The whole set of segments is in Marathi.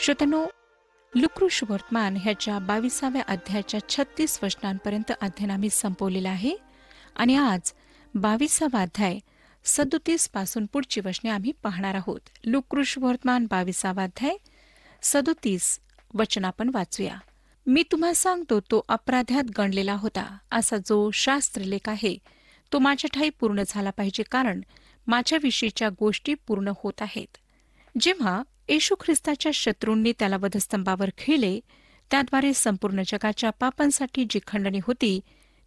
श्रोतनो लुक्रुश वर्तमान ह्याच्या बावीसाव्या अध्यायाच्या छत्तीस वचनांपर्यंत अध्ययन आम्ही संपवलेलं आहे आणि आज बावीसावा अध्याय सदोतीस पासून पुढची वचने आम्ही पाहणार आहोत लुकृष वर्तमान बावीसावा अध्याय सदोतीस वचन आपण वाचूया मी तुम्हा सांगतो तो अपराध्यात गणलेला होता असा जो शास्त्रलेख आहे तो माझ्या ठाई पूर्ण झाला पाहिजे कारण माझ्याविषयीच्या गोष्टी पूर्ण होत आहेत जेव्हा येशू ख्रिस्ताच्या शत्रूंनी त्याला वधस्तंभावर खेळले त्याद्वारे संपूर्ण जगाच्या पापांसाठी जी खंडणी होती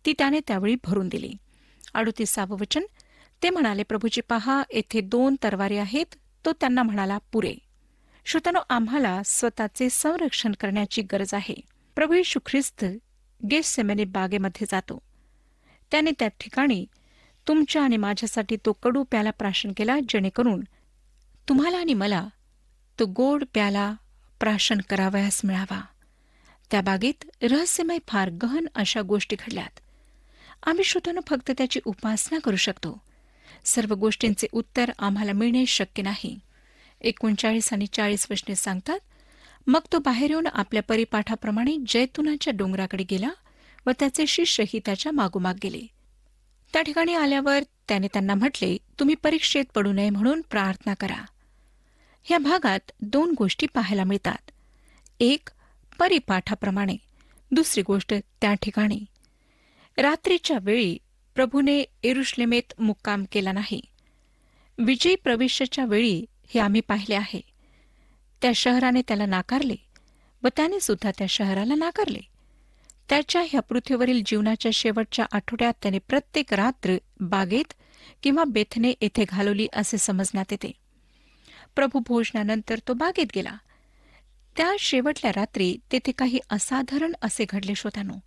ती त्याने त्यावेळी भरून दिली अडुतीसावं वचन ते म्हणाले प्रभूजी पहा येथे दोन तरवारे आहेत तो त्यांना म्हणाला पुरे श्रोतानो आम्हाला स्वतःचे संरक्षण करण्याची गरज आहे प्रभू येशू ख्रिस्त सेमेने बागेमध्ये जातो त्याने त्या ठिकाणी तुमच्या आणि माझ्यासाठी तो कडू प्याला प्राशन केला जेणेकरून तुम्हाला आणि मला तो गोड प्याला प्राशन करावयास मिळावा त्या बागेत रहस्यमय फार गहन अशा गोष्टी घडल्यात आम्ही श्रोतानं फक्त त्याची उपासना करू शकतो सर्व गोष्टींचे उत्तर आम्हाला मिळणे शक्य नाही एकोणचाळीस आणि चाळीस वशने सांगतात मग तो बाहेर येऊन आपल्या परिपाठाप्रमाणे जैतुनाच्या डोंगराकडे गेला व त्याचे शिष्यही त्याच्या मागोमाग गेले त्या ठिकाणी आल्यावर त्याने त्यांना म्हटले तुम्ही परीक्षेत पडू नये म्हणून प्रार्थना करा या भागात दोन गोष्टी पाहायला मिळतात एक परिपाठाप्रमाणे दुसरी गोष्ट त्या ठिकाणी रात्रीच्या वेळी प्रभूने एरुश्लेमेत मुक्काम केला नाही विजयी प्रवेशाच्या वेळी हे आम्ही पाहिले आहे त्या शहराने त्याला नाकारले व त्याने सुद्धा त्या शहराला नाकारले त्याच्या ह्या पृथ्वीवरील जीवनाच्या शेवटच्या आठवड्यात त्याने प्रत्येक रात्र बागेत किंवा बेथने येथे घालवली असे समजण्यात येते प्रभूभोजनानंतर तो बागेत गेला त्या शेवटल्या रात्री तेथे काही असाधारण असे घडले श्रोत्यानो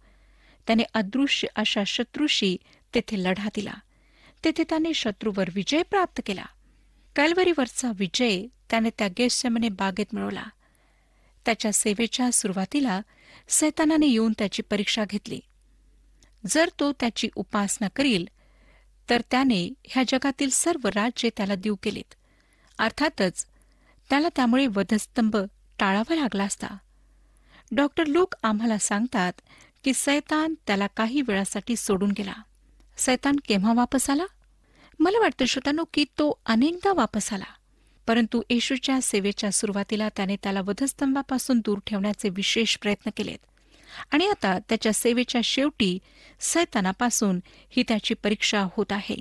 त्याने अदृश्य अशा शत्रूशी तेथे लढा दिला तेथे त्याने शत्रूवर विजय प्राप्त केला कॅलवरीवरचा विजय त्याने त्या गेस्टमने बागेत मिळवला त्याच्या सेवेच्या सुरुवातीला सैतानाने येऊन त्याची परीक्षा घेतली जर तो त्याची उपासना करील तर त्याने ह्या जगातील सर्व राज्ये त्याला देऊ केलीत अर्थातच त्याला त्यामुळे वधस्तंभ टाळावा लागला असता डॉक्टर लूक आम्हाला सांगतात की सैतान त्याला काही वेळासाठी सोडून गेला सैतान केव्हा वापस आला मला वाटतं श्रोतानो की तो अनेकदा वापस आला परंतु येशूच्या सेवेच्या सुरुवातीला त्याने त्याला वधस्तंभापासून दूर ठेवण्याचे विशेष प्रयत्न केलेत आणि आता त्याच्या सेवेच्या शेवटी सैतानापासून ही त्याची परीक्षा होत आहे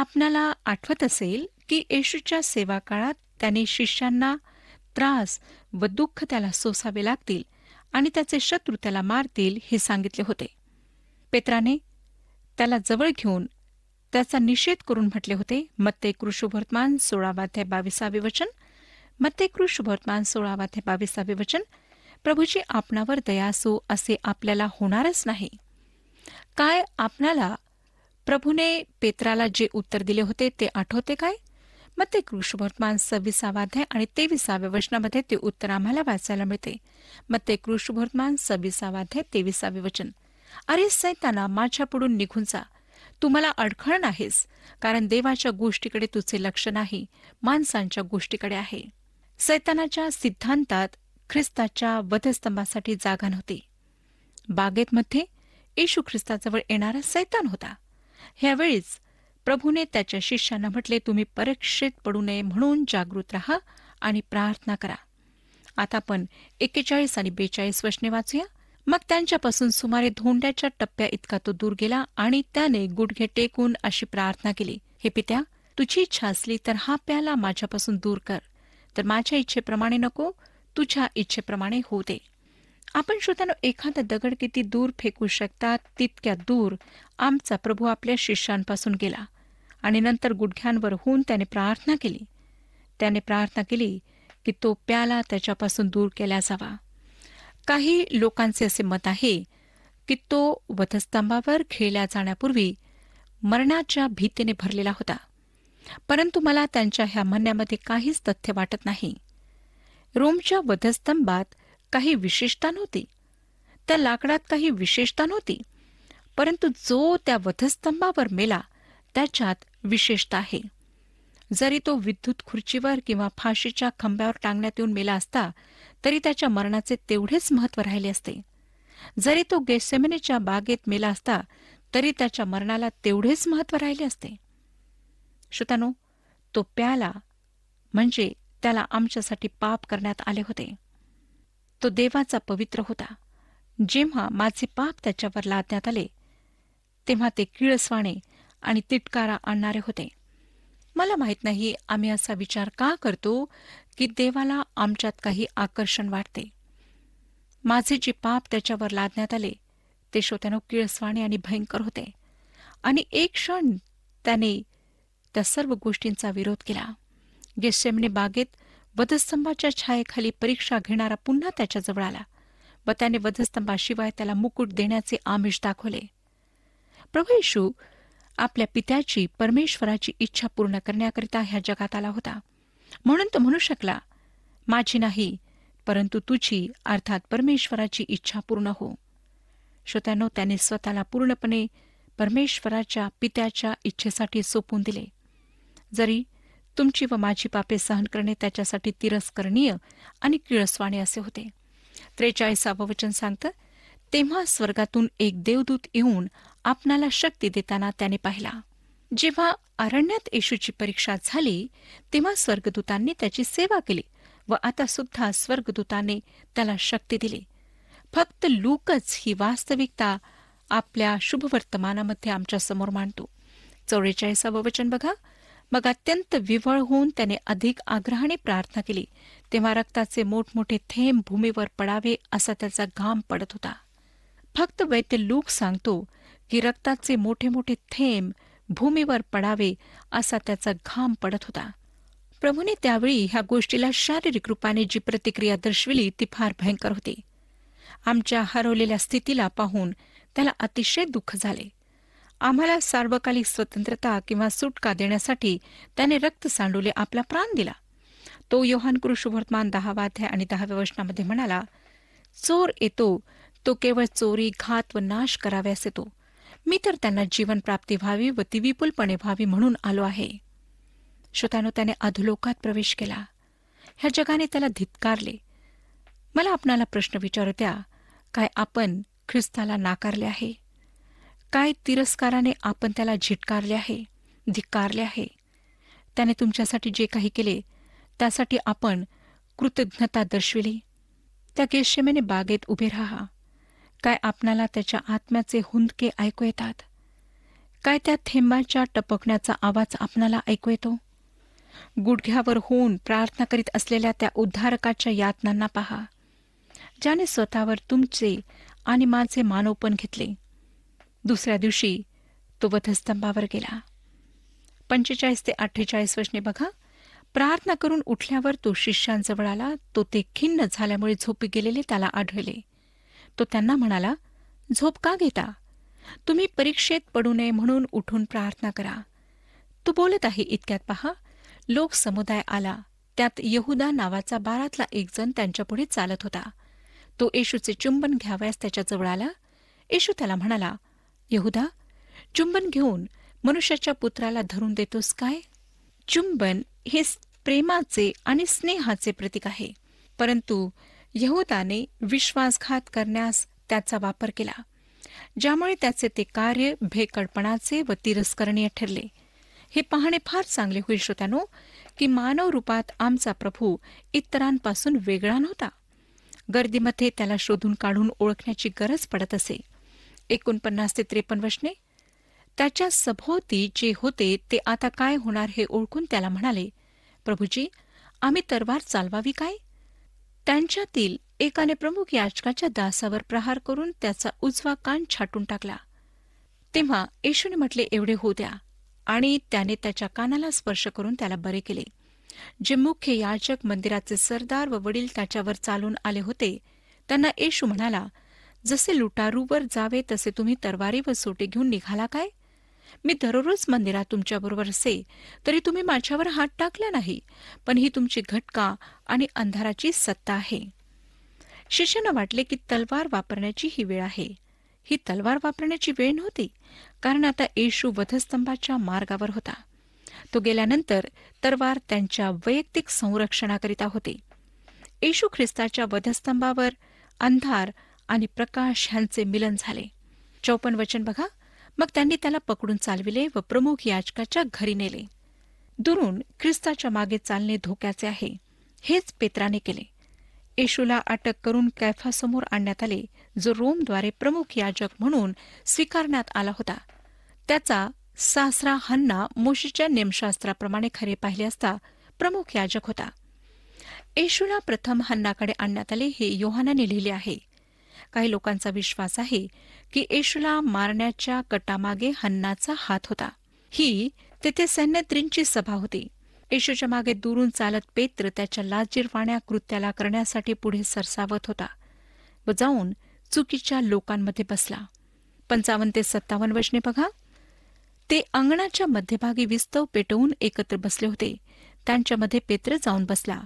आपणाला आठवत असेल की येशूच्या सेवा काळात त्याने शिष्यांना त्रास व दुःख त्याला सोसावे लागतील आणि त्याचे शत्रू त्याला मारतील हे सांगितले होते पेत्राने त्याला जवळ घेऊन त्याचा निषेध करून म्हटले होते मत्ते कृषुवर्तमान सोळावा ते बावीसावे वचन मत्ते कृषुवर्तमान सोळावा ते बावीसावे वचन प्रभूची आपणावर दयासो असे आपल्याला होणारच नाही काय आपणाला प्रभूने पेत्राला जे उत्तर दिले होते ते आठवते काय मग ते कृष्णवर्तमान सव्वीसावाध्याय आणि तेविसाव्या वचनामध्ये ते उत्तर आम्हाला वाचायला मिळते मग ते कृष्णवर्तमान सव्वीसावाध्याय तेविसावे वचन अरे सैताना माझ्यापुढून निघून जा तुम्हाला अडखळ नाहीस कारण देवाच्या गोष्टीकडे तुझे लक्ष नाही माणसांच्या गोष्टीकडे आहे सैतानाच्या सिद्धांतात ख्रिस्ताच्या वधस्तंभासाठी जागा नव्हती बागेतमध्ये येशू ख्रिस्ताजवळ येणारा सैतान होता ह्यावेळीच प्रभूने त्याच्या शिष्यांना म्हटले तुम्ही परीक्षेत पडू नये म्हणून जागृत राहा आणि प्रार्थना करा आता आपण एक्केचाळीस आणि बेचाळीस वचने वाचूया मग त्यांच्यापासून सुमारे धोंड्याच्या टप्प्या इतका तो दूर गेला आणि त्याने गुडघे टेकून अशी प्रार्थना केली हे पित्या तुझी इच्छा असली तर हा प्याला माझ्यापासून दूर कर तर माझ्या इच्छेप्रमाणे नको तुझ्या इच्छेप्रमाणे होऊ दे आपण श्रोत्यानो एखादा दगड किती दूर फेकू शकता तितक्या दूर आमचा प्रभू आपल्या शिष्यांपासून गेला आणि नंतर गुडघ्यांवर होऊन त्याने प्रार्थना केली त्याने प्रार्थना केली की तो प्याला त्याच्यापासून दूर केला जावा काही लोकांचे असे मत आहे की तो वधस्तंभावर खेळल्या जाण्यापूर्वी मरणाच्या भीतीने भरलेला होता परंतु मला त्यांच्या ह्या म्हणण्यामध्ये काहीच तथ्य वाटत नाही रोमच्या वधस्तंभात काही विशेषता नव्हती त्या लाकडात काही विशेषता नव्हती परंतु जो त्या वधस्तंभावर मेला त्याच्यात विशेषता आहे जरी तो विद्युत खुर्चीवर किंवा फाशीच्या खंब्यावर टांगण्यात येऊन मेला असता तरी त्याच्या मरणाचे तेवढेच महत्त्व राहिले असते जरी तो गेसेमिनीच्या बागेत मेला असता तरी त्याच्या मरणाला तेवढेच महत्त्व राहिले असते श्रोतानो तो प्याला म्हणजे त्याला आमच्यासाठी पाप करण्यात आले होते तो देवाचा पवित्र होता जेव्हा माझे पाप त्याच्यावर लादण्यात आले तेव्हा ते किळसवाणे आणि तिटकारा आणणारे होते मला माहीत नाही आम्ही असा विचार का करतो की देवाला आमच्यात काही आकर्षण वाटते माझे जे पाप त्याच्यावर लादण्यात आले ते श्रोत्यानो किळसवाणे आणि भयंकर होते आणि एक क्षण त्याने त्या सर्व गोष्टींचा विरोध केला गेसेमने बागेत वधस्तंभाच्या छायेखाली परीक्षा घेणारा पुन्हा त्याच्याजवळ आला व त्याने वधस्तंभाशिवाय त्याला मुकुट देण्याचे आमिष दाखवले प्रभू येशू आपल्या पित्याची परमेश्वराची इच्छा पूर्ण करण्याकरिता ह्या जगात आला होता म्हणून तो म्हणू शकला माझी नाही परंतु तुझी अर्थात परमेश्वराची इच्छा पूर्ण हो श्रोत्यानो त्याने स्वतःला पूर्णपणे परमेश्वराच्या पित्याच्या इच्छेसाठी सोपून दिले जरी तुमची व माझी पापे सहन करणे त्याच्यासाठी तिरस्करणीय आणि किळसवाणे असे होते त्रेचाळीसावं वचन सांगतं तेव्हा स्वर्गातून एक देवदूत येऊन आपणाला शक्ती देताना त्याने पाहिला जेव्हा अरण्यात येशूची परीक्षा झाली तेव्हा स्वर्गदूतांनी त्याची सेवा केली व आता सुद्धा स्वर्गदूताने त्याला शक्ती दिली फक्त लूकच ही वास्तविकता आपल्या शुभवर्तमानामध्ये आमच्या समोर मांडतो चौवेचाळीसावं वचन बघा मग अत्यंत विवळ होऊन त्याने अधिक आग्रहाने प्रार्थना केली तेव्हा रक्ताचे मोठमोठे थेंब भूमीवर पडावे असा त्याचा घाम पडत होता फक्त वैद्य लूक सांगतो की रक्ताचे मोठे मोठे थेंब भूमीवर पडावे असा त्याचा घाम पडत होता प्रभूने त्यावेळी ह्या गोष्टीला शारीरिक रूपाने जी प्रतिक्रिया दर्शविली ती फार भयंकर होती आमच्या हरवलेल्या स्थितीला पाहून त्याला अतिशय दुःख झाले आम्हाला सार्वकालिक स्वतंत्रता किंवा सुटका देण्यासाठी त्याने रक्त सांडूले आपला प्राण दिला तो योहान कृषुवर्तमान दहावाध्याय आणि दहाव्या वचनामध्ये म्हणाला चोर येतो तो केवळ चोरी घात व नाश कराव्यास येतो मी तर त्यांना जीवनप्राप्ती व्हावी व ती विपुलपणे व्हावी म्हणून आलो आहे श्रोतानो त्याने अधोलोकात प्रवेश केला ह्या जगाने त्याला धितकारले मला आपणाला प्रश्न विचारू द्या काय आपण ख्रिस्ताला नाकारले आहे काय तिरस्काराने आपण त्याला झिटकारले आहे धिक्कारले आहे त्याने तुमच्यासाठी जे काही केले त्यासाठी आपण कृतज्ञता दर्शविली त्या केशमेने बागेत उभे राहा काय आपणाला त्याच्या आत्म्याचे हुंदके ऐकू येतात काय त्या थेंबाच्या टपकण्याचा आवाज आपणाला ऐकू येतो गुडघ्यावर होऊन प्रार्थना करीत असलेल्या त्या उद्धारकाच्या यातनांना पहा ज्याने स्वतःवर तुमचे आणि माझे मानोपण घेतले दुसऱ्या दिवशी तो वधस्तंभावर गेला पंचेचाळीस ते अठ्ठेचाळीस वर्षने बघा प्रार्थना करून उठल्यावर तो शिष्यांजवळ आला तो ते खिन्न झाल्यामुळे झोपी गेलेले त्याला आढळले तो त्यांना म्हणाला झोप का घेता तुम्ही परीक्षेत पडू नये म्हणून उठून प्रार्थना करा तू बोलत आहे इतक्यात पहा लोक समुदाय आला त्यात यहुदा नावाचा बारातला एक जण त्यांच्यापुढे चालत होता तो येशूचे चुंबन घ्यावयास त्याच्याजवळ आला येशू त्याला म्हणाला यहुदा चुंबन घेऊन मनुष्याच्या पुत्राला धरून देतोस काय चुंबन हे प्रेमाचे आणि स्नेहाचे प्रतीक आहे परंतु यहोदाने विश्वासघात करण्यास त्याचा वापर केला ज्यामुळे त्याचे ते कार्य भेकडपणाचे व तिरस्करणीय ठरले हे पाहणे फार चांगले होईल श्रोत्यानो की मानव रूपात आमचा प्रभू इतरांपासून वेगळा नव्हता गर्दीमध्ये त्याला शोधून काढून ओळखण्याची गरज पडत असे एकोणपन्नास ते त्रेपन्न वशने त्याच्या सभोवती जे होते ते आता काय होणार हे ओळखून त्याला म्हणाले प्रभूजी आम्ही तरवार चालवावी काय त्यांच्यातील एकाने प्रमुख याचकाच्या दासावर प्रहार करून त्याचा उजवा कान छाटून टाकला तेव्हा येशूने म्हटले एवढे होऊ द्या आणि त्याने त्याच्या कानाला स्पर्श करून त्याला बरे केले जे मुख्य याचक मंदिराचे सरदार व वडील त्याच्यावर चालून आले होते त्यांना येशू म्हणाला जसे लुटारूवर जावे तसे तुम्ही तरवारी व सोटे घेऊन निघाला काय मी दररोज मंदिरात तुमच्याबरोबर असे तरी तुम्ही माझ्यावर हात टाकला नाही पण ही तुमची घटका आणि अंधाराची सत्ता आहे शिष्यांना वाटले की तलवार वापरण्याची ही वेळ आहे ही तलवार वापरण्याची वेळ नव्हती कारण आता येशू वधस्तंभाच्या मार्गावर होता तो गेल्यानंतर तलवार त्यांच्या वैयक्तिक संरक्षणाकरिता होते येशू ख्रिस्ताच्या वधस्तंभावर अंधार आणि प्रकाश ह्यांचे मिलन झाले चौपन वचन बघा मग त्यांनी त्याला पकडून चालविले व प्रमुख याचकाच्या घरी नेले दुरून ख्रिस्ताच्या मागे चालणे धोक्याचे आहे हेच पेत्राने केले येशूला अटक करून कैफासमोर आणण्यात आले जो रोमद्वारे प्रमुख याजक म्हणून स्वीकारण्यात आला होता त्याचा सासरा हन्ना मोशीच्या नेमशास्त्राप्रमाणे खरे पाहिले असता प्रमुख याजक होता येशूला प्रथम हन्नाकडे आणण्यात आले हे योहानाने लिहिले आहे काही लोकांचा विश्वास आहे की येशूला मारण्याच्या कटामागे हन्नाचा हात होता ही तेथे सैन्यत्रींची सभा होती येशूच्या मागे दुरून चालत पेत्र त्याच्या लाजीरवाण्या कृत्याला करण्यासाठी पुढे सरसावत होता व जाऊन चुकीच्या लोकांमध्ये बसला पंचावन्न ते सत्तावन्न वचने बघा ते अंगणाच्या मध्यभागी विस्तव पेटवून एकत्र बसले होते त्यांच्यामध्ये पेत्र जाऊन बसला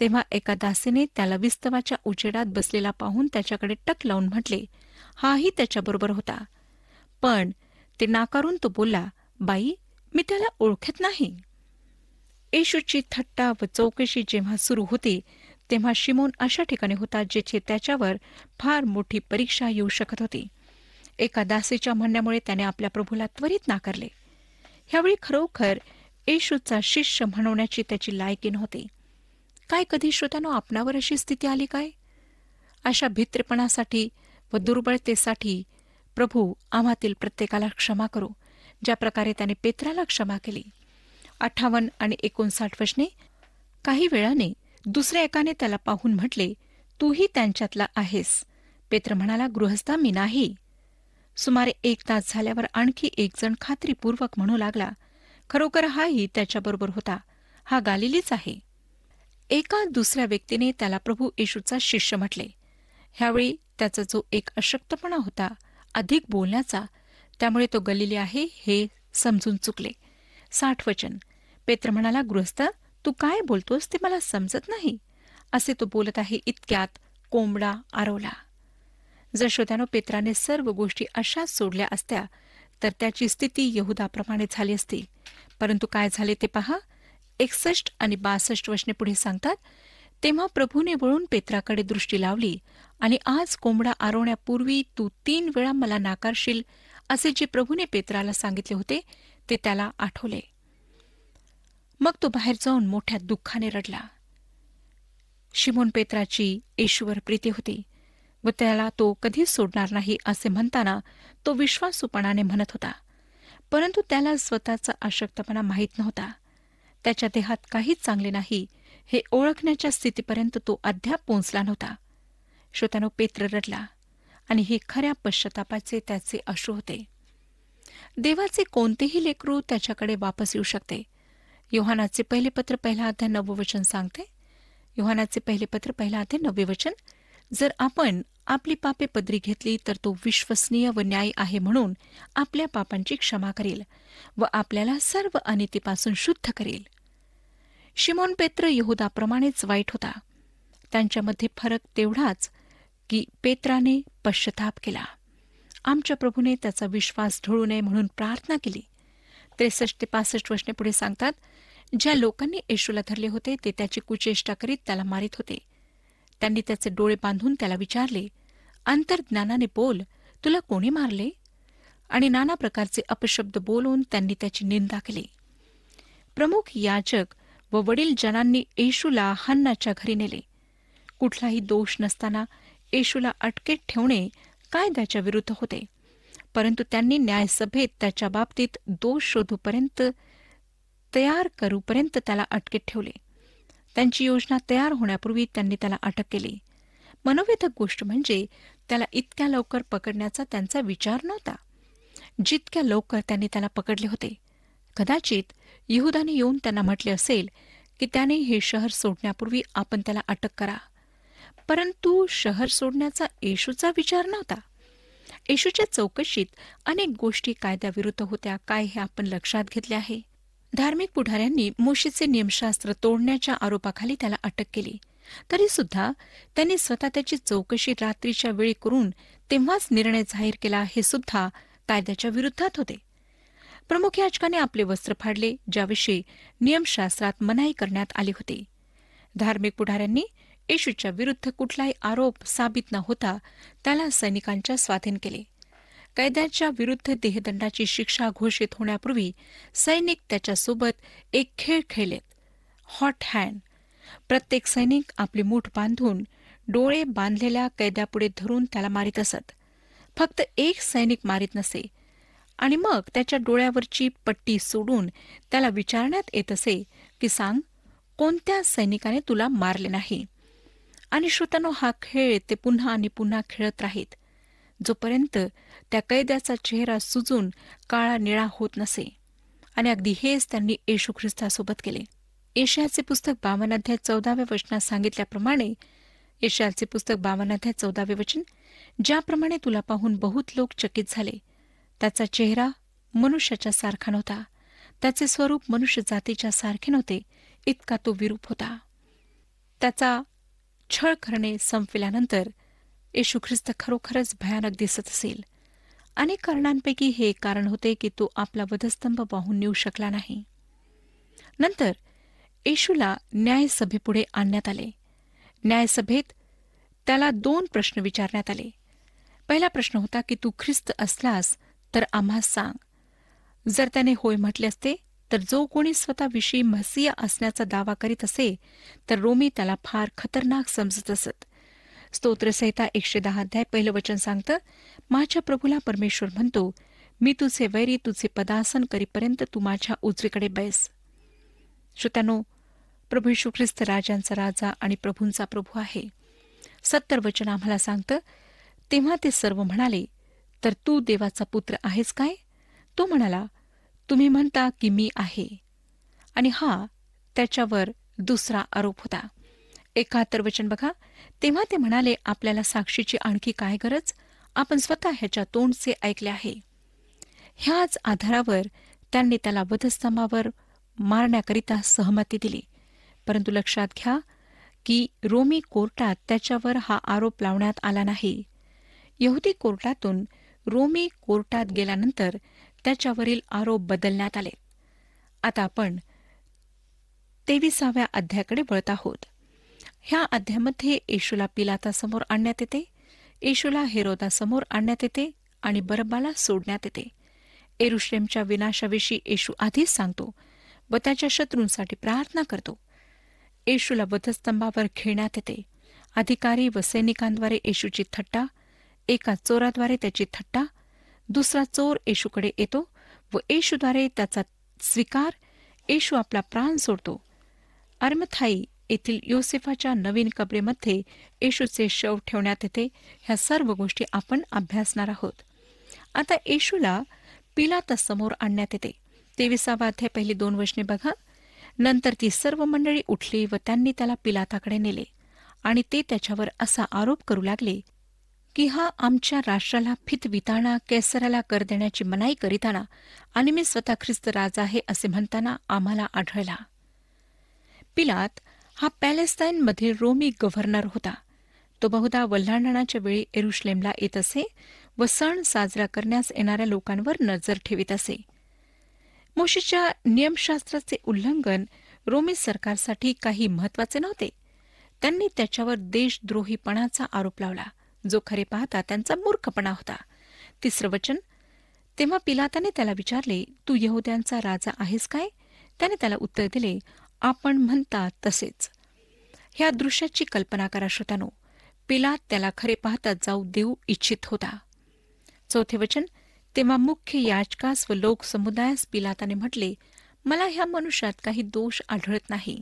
तेव्हा एका दासीने त्याला विस्तवाच्या उजेडात बसलेला पाहून त्याच्याकडे टक लावून म्हटले हाही त्याच्याबरोबर होता पण ते नाकारून तो बोलला बाई मी त्याला ओळखत नाही येशूची थट्टा व चौकशी जेव्हा सुरू होती तेव्हा शिमोन अशा ठिकाणी होता जेथे त्याच्यावर फार मोठी परीक्षा येऊ शकत होती एका दासीच्या म्हणण्यामुळे त्याने आपल्या प्रभूला त्वरित नाकारले ह्यावेळी खरोखर येशूचा शिष्य म्हणवण्याची त्याची लायकी नव्हती काय कधी श्रोत्यानो आपणावर अशी स्थिती आली काय अशा भित्रेपणासाठी व दुर्बळतेसाठी प्रभू आम्हातील प्रत्येकाला क्षमा करू ज्या प्रकारे त्याने पेत्राला क्षमा केली अठ्ठावन्न आणि एकोणसाठ वशने काही वेळाने दुसऱ्या एकाने त्याला पाहून म्हटले तूही त्यांच्यातला आहेस पेत्र म्हणाला गृहस्था मी नाही सुमारे एक तास झाल्यावर आणखी एक जण खात्रीपूर्वक म्हणू लागला खरोखर हाही त्याच्याबरोबर होता हा गालिलीच आहे एका दुसऱ्या व्यक्तीने त्याला प्रभू येशूचा शिष्य म्हटले ह्यावेळी त्याचा जो एक अशक्तपणा होता अधिक बोलण्याचा त्यामुळे तो गलिले आहे हे समजून चुकले साठ वचन पेत्र म्हणाला गृहस्थ तू काय बोलतोस ते मला समजत नाही असे तो बोलत आहे इतक्यात कोंबडा आरवला जर श्रोत्यानो पेत्राने सर्व गोष्टी अशाच सोडल्या असत्या तर त्याची स्थिती यहुदाप्रमाणे झाली असती परंतु काय झाले ते पहा एकसष्ट आणि बासष्ट वचने पुढे सांगतात तेव्हा प्रभूने वळून पेत्राकडे दृष्टी लावली आणि आज कोंबडा आरवण्यापूर्वी तू तीन वेळा मला नाकारशील असे जे प्रभूने पेत्राला सांगितले होते ते त्याला आठवले मग तो बाहेर जाऊन मोठ्या दुःखाने रडला शिमोन पेत्राची ईश्वर प्रीती होती व त्याला तो कधीच सोडणार नाही असे म्हणताना तो विश्वासूपणाने म्हणत होता परंतु त्याला स्वतःचा अशक्तपणा माहीत नव्हता त्याच्या देहात काहीच चांगले नाही हे ओळखण्याच्या स्थितीपर्यंत तो अद्याप पोहोचला नव्हता श्रोत्यानो पेत्र रडला आणि हे खऱ्या पश्चातापाचे त्याचे अश्रू होते देवाचे कोणतेही लेकरू त्याच्याकडे वापस येऊ शकते योहानाचे पहिले पत्र पहिला अध्याय नववचन वचन सांगते योहानाचे पहिले पत्र पहिला अध्याय नववे वचन जर आपण आपली पापे पदरी घेतली तर तो विश्वसनीय व न्याय आहे म्हणून आपल्या पापांची क्षमा करेल व आपल्याला सर्व अनितीपासून शुद्ध करेल शिमोन पेत्र यहुदाप्रमाणेच वाईट होता त्यांच्यामध्ये फरक तेवढाच की पेत्राने पश्चाताप केला आमच्या प्रभूने त्याचा विश्वास ढळू नये म्हणून प्रार्थना केली त्रेसष्ट ते पासष्ट वर्षने पुढे सांगतात ज्या लोकांनी येशूला धरले होते ते त्याची कुचेष्टा करीत त्याला मारित होते त्यांनी त्याचे डोळे बांधून त्याला विचारले अंतर्ज्ञानाने बोल तुला कोणी मारले आणि नाना प्रकारचे अपशब्द बोलून त्यांनी त्याची निंदा केली प्रमुख याचक व वडील जनांनी येशूला हन्नाच्या घरी नेले कुठलाही दोष नसताना येशूला अटकेत ठेवणे कायद्याच्या विरुद्ध होते परंतु त्यांनी न्यायसभेत त्याच्या बाबतीत दोष शोधूपर्यंत तयार करूपर्यंत त्याला अटकेत ठेवले त्यांची योजना तयार होण्यापूर्वी त्यांनी त्याला अटक केली मनोवेधक गोष्ट म्हणजे त्याला इतक्या लवकर पकडण्याचा त्यांचा विचार नव्हता जितक्या लवकर त्यांनी त्याला पकडले होते कदाचित यहुदाने येऊन त्यांना म्हटले असेल की त्याने हे शहर सोडण्यापूर्वी आपण त्याला अटक करा परंतु शहर सोडण्याचा येशूचा विचार नव्हता येशूच्या चौकशीत अनेक गोष्टी कायद्याविरुद्ध होत्या काय हे आपण लक्षात घेतले आहे धार्मिक पुढाऱ्यांनी मोशीचे नियमशास्त्र तोडण्याच्या आरोपाखाली त्याला अटक केली तरी सुद्धा त्यांनी स्वतः त्याची चौकशी रात्रीच्या वेळी करून तेव्हाच निर्णय जाहीर केला हे सुद्धा कायद्याच्या विरुद्धात होते प्रमुख याचकाने आपले वस्त्र फाडले ज्याविषयी नियमशास्त्रात मनाई करण्यात आली होती धार्मिक पुढाऱ्यांनी येशूच्या विरुद्ध कुठलाही आरोप साबित न होता त्याला सैनिकांच्या स्वाधीन केले कैद्याच्या विरुद्ध देहदंडाची शिक्षा घोषित होण्यापूर्वी सैनिक त्याच्यासोबत एक खेळ खेळलेत हॉट हँड प्रत्येक सैनिक आपले मूठ बांधून डोळे बांधलेल्या कैद्यापुढे धरून त्याला मारित असत फक्त एक सैनिक मारित नसे आणि मग त्याच्या डोळ्यावरची पट्टी सोडून त्याला विचारण्यात येत असे की सांग कोणत्या सैनिकाने तुला मारले नाही आणि श्रोतानो हा खेळ ते पुन्हा आणि पुन्हा खेळत राहीत जोपर्यंत त्या कैद्याचा चेहरा सुजून काळा निळा होत नसे आणि अगदी हेच त्यांनी येशू ख्रिस्तासोबत केले एशियाचे पुस्तक बावनाध्याय चौदाव्या वचनात सांगितल्याप्रमाणे एशियाचे पुस्तक बावनाध्याय चौदावे वचन ज्याप्रमाणे तुला पाहून बहुत लोक चकित झाले त्याचा चेहरा मनुष्याच्या सारखा नव्हता त्याचे स्वरूप मनुष्य जातीच्या सारखे नव्हते इतका तो विरूप होता त्याचा छळ करणे संपविल्यानंतर येशू ख्रिस्त खरोखरच भयानक दिसत असेल अनेक कारणांपैकी हे कारण होते की तो आपला वधस्तंभ वाहून नेऊ शकला नाही नंतर येशूला न्यायसभेपुढे आणण्यात आले न्यायसभेत त्याला दोन प्रश्न विचारण्यात आले पहिला प्रश्न होता की तू ख्रिस्त असलास तर आम्हा सांग जर त्याने होय म्हटले असते तर जो कोणी स्वतःविषयी मसीह असण्याचा दावा करीत असे तर रोमी त्याला फार खतरनाक समजत असत स्तोत्रसहिता एकशे दहा अध्याय पहिलं वचन सांगतं माझ्या प्रभूला परमेश्वर म्हणतो मी तुझे वैरी तुझे पदासन करीपर्यंत तू माझ्या उजवीकडे बैस श्रोत्यानो प्रभू यशू ख्रिस्त राजांचा राजा आणि प्रभूंचा प्रभू आहे सत्तर वचन आम्हाला सांगतं तेव्हा ते सर्व म्हणाले तर तू देवाचा पुत्र आहेस काय तो म्हणाला तुम्ही म्हणता की मी आहे आणि हा त्याच्यावर दुसरा आरोप होता एकाहत्तर वचन बघा तेव्हा ते म्हणाले आपल्याला साक्षीची आणखी काय गरज आपण स्वतः ह्याच्या तोंडचे ऐकले आहे ह्याच आधारावर त्यांनी त्याला वधस्तंभावर मारण्याकरिता सहमती दिली परंतु लक्षात घ्या की रोमी कोर्टात त्याच्यावर हा आरोप लावण्यात आला नाही यहुदी कोर्टातून रोमी कोर्टात गेल्यानंतर त्याच्यावरील आरोप बदलण्यात आले आता आपण तेविसाव्या अध्यायाकडे वळत आहोत ह्या अध्यामध्ये येशूला पिलातासमोर आणण्यात येते येशूला हेरोदासमोर आणण्यात येते आणि बरब्बाला सोडण्यात येते एरुश्रेमच्या विनाशाविषयी येशू आधीच सांगतो व त्याच्या शत्रूंसाठी प्रार्थना करतो येशूला वधस्तंभावर खेळण्यात येते अधिकारी व सैनिकांद्वारे येशूची थट्टा एका चोराद्वारे त्याची थट्टा दुसरा चोर येशूकडे येतो व येशूद्वारे त्याचा स्वीकार येशू आपला प्राण सोडतो अर्मथाई येथील योसेफाच्या नवीन कबरेमध्ये येशूचे शव ठेवण्यात येते ह्या सर्व गोष्टी आपण अभ्यासणार आहोत आता येशूला पिलाता समोर आणण्यात येते तेविसावा अध्याय पहिली दोन वचने बघा नंतर ती सर्व मंडळी उठली व त्यांनी त्याला पिलाताकडे नेले आणि ते त्याच्यावर असा आरोप करू लागले की हा आमच्या राष्ट्राला फितविताना केसराला कर देण्याची मनाई करीताना आणि मी स्वतः ख्रिस्त राजा आहे असे म्हणताना आम्हाला आढळला पिलात हा पॅलेस्टाईनमधील रोमी गव्हर्नर होता तो बहुधा वल्हांडणाच्या वेळी एरुश्लेमला येत असे व सण साजरा करण्यास येणाऱ्या लोकांवर नजर ठेवित असे मोशीच्या नियमशास्त्राचे उल्लंघन रोमी सरकारसाठी काही महत्वाचे नव्हते त्यांनी त्याच्यावर देशद्रोहीपणाचा आरोप लावला जो खरे पाहता त्यांचा मूर्खपणा होता तिसरं वचन तेव्हा पिलाताने त्याला विचारले तू यहुद्यांचा राजा आहेस काय त्याने त्याला उत्तर दिले आपण म्हणता तसेच ह्या दृश्याची कल्पना करा श्रोतानो पिलात त्याला खरे पाहता जाऊ देऊ इच्छित होता चौथे वचन तेव्हा मुख्य याचकास व लोकसमुदायास पिलाताने म्हटले मला ह्या मनुष्यात काही दोष आढळत नाही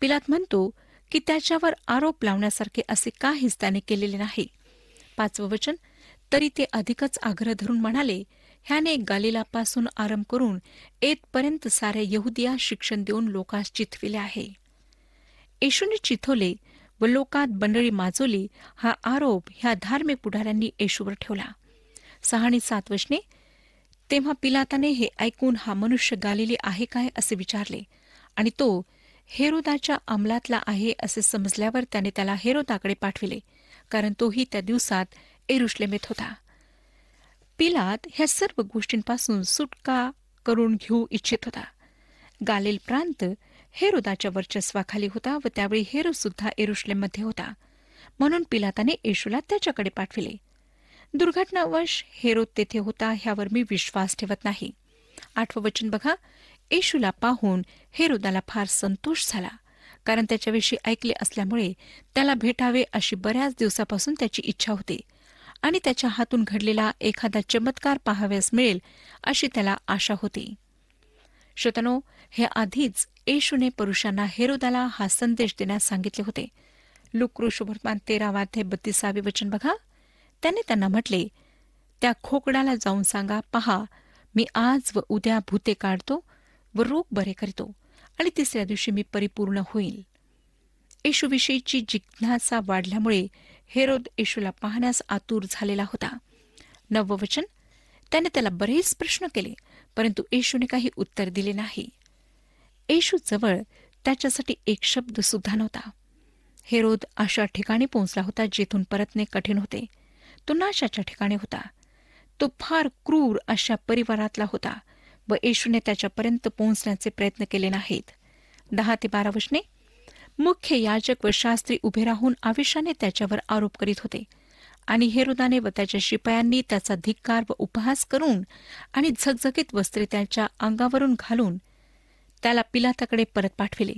पिलात म्हणतो की त्याच्यावर आरोप लावण्यासारखे असे काहीच त्याने केलेले नाही पाचवं वचन तरी ते अधिकच आग्रह धरून म्हणाले ह्याने गालिलापासून आरंभ करून येतपर्यंत सारे यहुदिया शिक्षण देऊन लोकांस चिथविले आहे येशूने चिथवले व लोकात बंडळी माजवली हा आरोप ह्या धार्मिक पुढाऱ्यांनी येशूवर ठेवला सहा आणि सात वचने तेव्हा पिलाताने हे ऐकून हा मनुष्य गालेली आहे काय असे विचारले आणि तो हेरोदाच्या अंमलातला आहे असे समजल्यावर त्याने त्याला हेरोदाकडे पाठविले कारण तोही त्या दिवसात एरुश्लेमेत होता पिलात ह्या सर्व गोष्टींपासून सुटका करून घेऊ इच्छित होता गालेल प्रांत हेरोदाच्या वर्चस्वाखाली होता व त्यावेळी हेरो सुद्धा एरुश्लेममध्ये होता म्हणून पिलाताने येशूला त्याच्याकडे पाठविले दुर्घटनावश हेरोद तेथे होता ह्यावर मी विश्वास ठेवत नाही आठवं वचन बघा येशूला पाहून हेरोदाला फार संतोष झाला कारण त्याच्याविषयी ऐकले असल्यामुळे त्याला भेटावे अशी बऱ्याच दिवसापासून त्याची इच्छा होती आणि त्याच्या हातून घडलेला एखादा चमत्कार पाहाव्यास मिळेल अशी त्याला आशा होती श्रोतनो हे आधीच येशूने पुरुषांना हेरोदाला हा संदेश देण्यास सांगितले होते लुक्रुशुभान तेरा ते बत्तीसावे वचन बघा त्याने त्यांना म्हटले त्या खोकडाला जाऊन सांगा पहा मी आज व उद्या भूते काढतो व रोग बरे करतो आणि तिसऱ्या दिवशी मी परिपूर्ण होईल येशूविषयीची जिज्ञासा वाढल्यामुळे हेरोद येशूला पाहण्यास आतूर झालेला होता नववचन त्याने त्याला बरेच प्रश्न केले परंतु येशूने काही उत्तर दिले नाही येशू जवळ त्याच्यासाठी एक शब्द सुद्धा नव्हता हेरोद अशा ठिकाणी पोहोचला होता जेथून परतणे कठीण होते तो नाशाच्या ठिकाणी होता तो फार क्रूर अशा परिवारातला होता व येशूने त्याच्यापर्यंत पोहोचण्याचे प्रयत्न केले नाहीत दहा ते बारा वशने मुख्य याचक व शास्त्री उभे राहून आविषाने त्याच्यावर आरोप करीत होते आणि हेरुदाने व त्याच्या शिपायांनी त्याचा धिक्कार व उपहास करून आणि झगझगीत वस्त्रे त्याच्या अंगावरून घालून त्याला पिलाताकडे परत पाठविले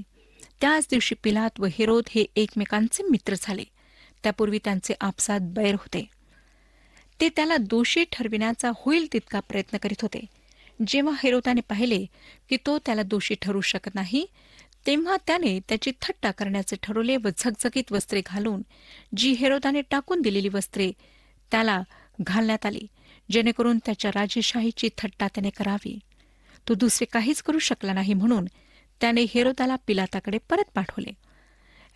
त्याच दिवशी पिलात व हेरोद हे एकमेकांचे मित्र झाले त्यापूर्वी त्यांचे आपसात बैर होते ते त्याला दोषी ठरविण्याचा होईल तितका प्रयत्न करीत होते जेव्हा हेरोदाने पाहिले की तो त्याला दोषी ठरू शकत नाही तेव्हा त्याने त्याची थट्टा करण्याचे ठरवले व झगझगीत वस्त्रे घालून जी हेरोदाने टाकून दिलेली वस्त्रे त्याला घालण्यात आली जेणेकरून त्याच्या राजेशाहीची थट्टा त्याने करावी तो दुसरे काहीच करू शकला नाही म्हणून त्याने हेरोदाला पिलाताकडे परत पाठवले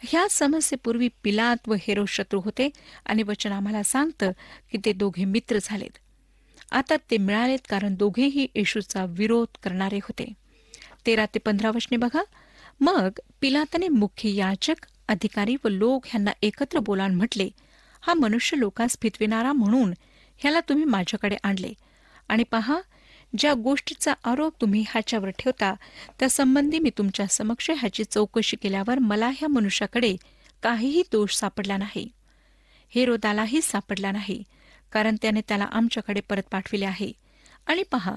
ह्या समस्येपूर्वी पिलात व हेरो शत्रू होते आणि वचन आम्हाला सांगतं की ते दोघे मित्र झालेत आता ते मिळालेत कारण दोघेही येशूचा विरोध करणारे होते तेरा ते पंधरा वर्षने बघा मग पिलाताने मुख्य याचक अधिकारी व लोक ह्यांना एकत्र बोलावून म्हटले हा मनुष्य लोकांस भितविणारा म्हणून ह्याला तुम्ही माझ्याकडे आणले आणि पहा ज्या गोष्टीचा आरोप तुम्ही ह्याच्यावर ठेवता त्यासंबंधी मी तुमच्या समक्ष ह्याची चौकशी केल्यावर मला ह्या मनुष्याकडे काहीही दोष सापडला नाही हे रोधालाही सापडला नाही कारण त्याने त्याला आमच्याकडे परत पाठविले आहे आणि पहा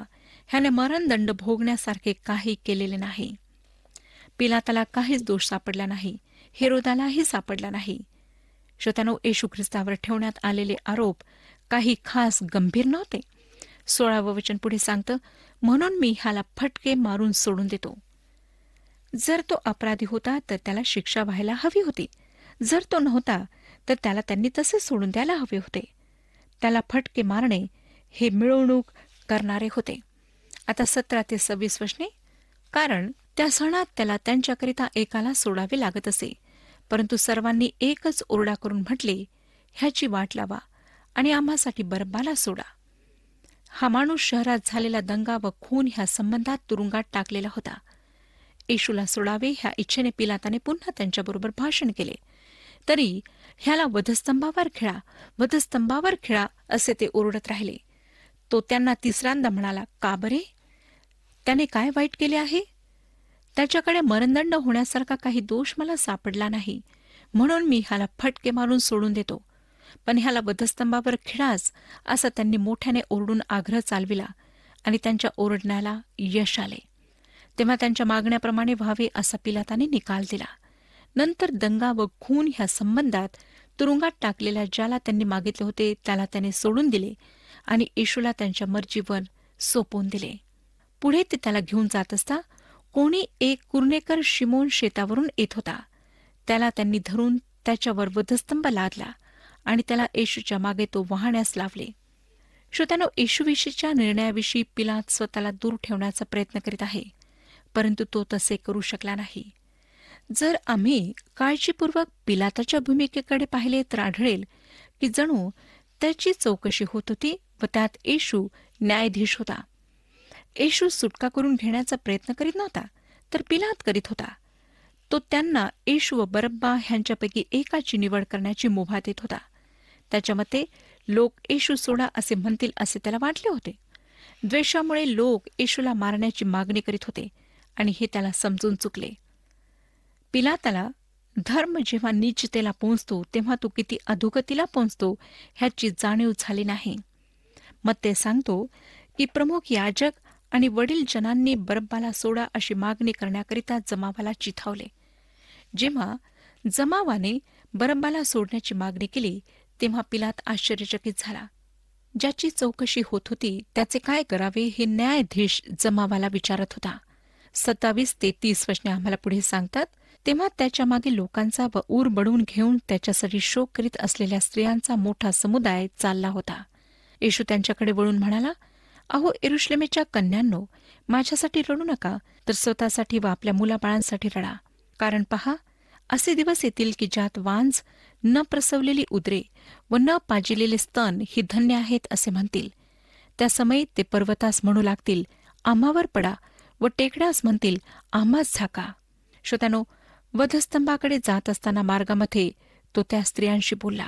ह्याने मरणदंड भोगण्यासारखे काही केलेले नाही त्याला काहीच दोष सापडला नाही हिरोदालाही सापडला नाही श्रोत्यानो येशू ख्रिस्तावर ठेवण्यात आलेले आरोप काही खास गंभीर नव्हते सोळावं वचन पुढे सांगतं म्हणून मी ह्याला फटके मारून सोडून देतो जर तो अपराधी होता तर त्याला शिक्षा व्हायला हवी होती जर तो नव्हता तर त्याला त्यांनी तसे सोडून द्यायला हवे होते त्याला फटके मारणे हे मिळवणूक करणारे होते आता सतरा ते सव्वीस वशने कारण त्या सणात त्याला त्यांच्याकरिता एकाला सोडावे लागत असे परंतु सर्वांनी एकच ओरडा करून म्हटले ह्याची वाट लावा आणि आम्हासाठी बर्बाला सोडा हा माणूस शहरात झालेला दंगा व खून ह्या संबंधात तुरुंगात टाकलेला होता येशूला सोडावे ह्या इच्छेने पिलाताने पुन्हा त्यांच्याबरोबर भाषण केले तरी ह्याला वधस्तंभावर खेळा वधस्तंभावर खेळा असे ते ओरडत राहिले तो त्यांना तिसऱ्यांदा म्हणाला का बरे त्याने काय वाईट केले आहे त्याच्याकडे मरणदंड होण्यासारखा काही दोष मला सापडला नाही म्हणून मी ह्याला फटके मारून सोडून देतो पण ह्याला वधस्तंभावर खिळास असा त्यांनी मोठ्याने ओरडून आग्रह चालविला आणि त्यांच्या ओरडण्याला यश आले तेव्हा त्यांच्या मागण्याप्रमाणे व्हावे असा पिलाताने निकाल दिला नंतर दंगा व खून ह्या संबंधात तुरुंगात टाकलेल्या ज्याला त्यांनी मागितले होते त्याला त्याने सोडून दिले आणि येशूला त्यांच्या मर्जीवर सोपवून दिले पुढे ते त्याला घेऊन जात असता कोणी एक कुर्णेकर शिमोन शेतावरून येत होता त्याला त्यांनी धरून त्याच्यावर वधस्तंभ लादला आणि त्याला येशूच्या मागे तो वाहण्यास लावले श्रोत्यानो येशूविषयीच्या निर्णयाविषयी पिलात स्वतःला दूर ठेवण्याचा प्रयत्न करीत आहे परंतु तो तसे करू शकला नाही जर आम्ही काळजीपूर्वक पिलाताच्या भूमिकेकडे पाहिले तर आढळेल की जणू त्याची चौकशी होत होती व त्यात येशू न्यायाधीश होता येशू सुटका करून घेण्याचा प्रयत्न करीत नव्हता तर पिलात करीत होता तो त्यांना येशू व बरब्बा ह्यांच्यापैकी एकाची निवड करण्याची मुभा देत होता त्याच्या मते लोक येशू सोडा असे म्हणतील असे त्याला वाटले होते द्वेषामुळे लोक येशूला मारण्याची मागणी करीत होते आणि हे त्याला समजून चुकले पिलाताला धर्म जेव्हा निजतेला पोहोचतो तेव्हा तो किती अधोगतीला पोहोचतो ह्याची जाणीव झाली नाही मग ते सांगतो की प्रमुख याजक आणि वडील जनांनी बरब्बाला सोडा अशी मागणी करण्याकरिता जमावाला चिथावले जेव्हा जमावाने बरब्बाला सोडण्याची मागणी केली तेव्हा पिलात आश्चर्यचकित झाला ज्याची चौकशी होत होती त्याचे काय करावे हे न्यायाधीश जमावाला विचारत होता सत्तावीस ते तीस वचने आम्हाला पुढे सांगतात तेव्हा त्याच्या मागे लोकांचा व ऊर बडून घेऊन त्याच्यासाठी शोक करीत असलेल्या स्त्रियांचा मोठा समुदाय चालला होता येशू त्यांच्याकडे वळून म्हणाला अहो इरुश्लेमेच्या कन्यांनो माझ्यासाठी रडू नका तर स्वतःसाठी व आपल्या मुलाबाळांसाठी रडा कारण पहा असे दिवस येतील की ज्यात वांज न प्रसवलेली उदरे व न पाजिलेले स्तन ही धन्य आहेत असे म्हणतील त्या समयी ते पर्वतास म्हणू लागतील आम्हावर पडा व टेकड्यास म्हणतील आम्हाच झाका श्रोत्यानो वधस्तंभाकडे जात असताना मार्गामध्ये तो त्या स्त्रियांशी बोलला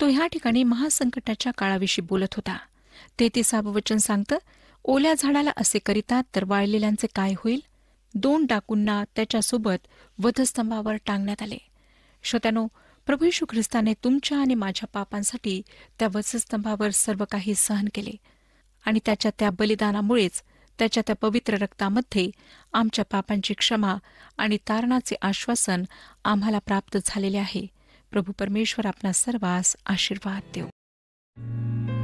तो ह्या ठिकाणी महासंकटाच्या काळाविषयी बोलत होता ते वचन सांगतं ओल्या झाडाला असे करितात तर वाळलेल्यांचे काय होईल दोन डाकूंना त्याच्यासोबत वधस्तंभावर टांगण्यात आले श्रोत्यानो प्रभू यशू ख्रिस्ताने तुमच्या आणि माझ्या पापांसाठी त्या वधस्तंभावर सर्व काही सहन केले आणि त्याच्या त्या बलिदानामुळेच त्याच्या त्या पवित्र रक्तामध्ये आमच्या पापांची क्षमा आणि तारणाचे आश्वासन आम्हाला प्राप्त झालेले आहे प्रभू परमेश्वर आपला सर्वांस आशीर्वाद देऊ